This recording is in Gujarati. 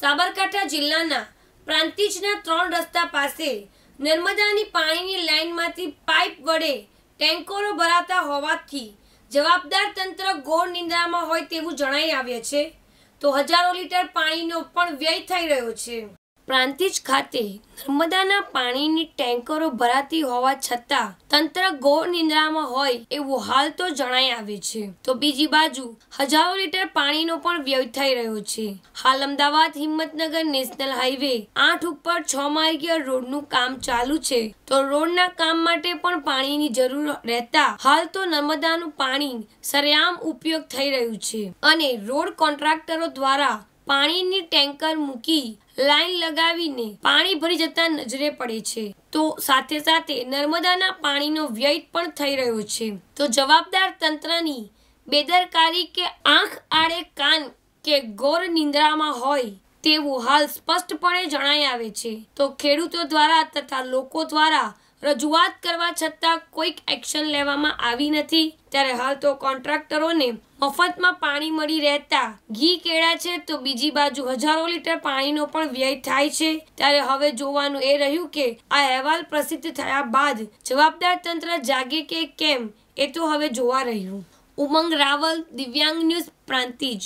સાબરકાંઠા જિલ્લાના પ્રાંતિજના ત્રણ રસ્તા પાસે નર્મદાની પાણીની લાઇનમાંથી પાઇપ વડે ટેન્કરો ભરાતા હોવાથી જવાબદાર તંત્ર ગોળ નિંદ્રામાં હોય તેવું જણાઈ આવે છે તો હજારો લીટર પાણીનો પણ વ્યય થઈ રહ્યો છે પ્રાંતિજ ખાતે નર્મદાના પાણીની ટેન્કરો ભરાતી હોવા છતાં તંત્ર ગોળ નિંદ્રામાં હોય એવું હાલ તો જણાઈ આવે છે તો બીજી બાજુ હજારો લીટર પાણીનો પણ વ્યય થઈ રહ્યો છે હાલ અમદાવાદ હિંમતનગર નેશનલ હાઈવે આઠ ઉપર છ માર્ગીય રોડનું કામ ચાલુ છે તો રોડના કામ માટે પણ પાણીની જરૂર રહેતા હાલ તો નર્મદાનું પાણી સરેઆમ ઉપયોગ થઈ રહ્યું છે અને રોડ કોન્ટ્રાક્ટરો દ્વારા પાણીની ટેન્કર મૂકી લાઈન લગાવીને પાણી ભરી જતા નજરે પડે છે તો સાથે સાથે નર્મદાના પાણીનો વ્યય પણ થઈ રહ્યો છે તો જવાબદાર તંત્રની બેદરકારી કે આંખ આડે કાન કે ગોર નિંદ્રામાં હોય તેવું હાલ સ્પષ્ટપણે જણાઈ આવે છે તો ખેડૂતો દ્વારા તથા લોકો દ્વારા રજૂઆત કરવા છતાં કોઈક એક્શન લેવામાં આવી નથી ત્યારે હાલ તો કોન્ટ્રાક્ટરોને મફતમાં પાણી મળી રહેતા ઘી કેળા છે તો બીજી બાજુ હજારો લીટર પાણીનો પણ વ્યય થાય છે ત્યારે હવે જોવાનું એ રહ્યું કે આ અહેવાલ પ્રસિદ્ધ થયા બાદ જવાબદાર તંત્ર જાગે કે કેમ એ તો હવે જોવા રહ્યું ઉમંગ રાવલ દિવ્યાંગ ન્યૂઝ પ્રાંતિજ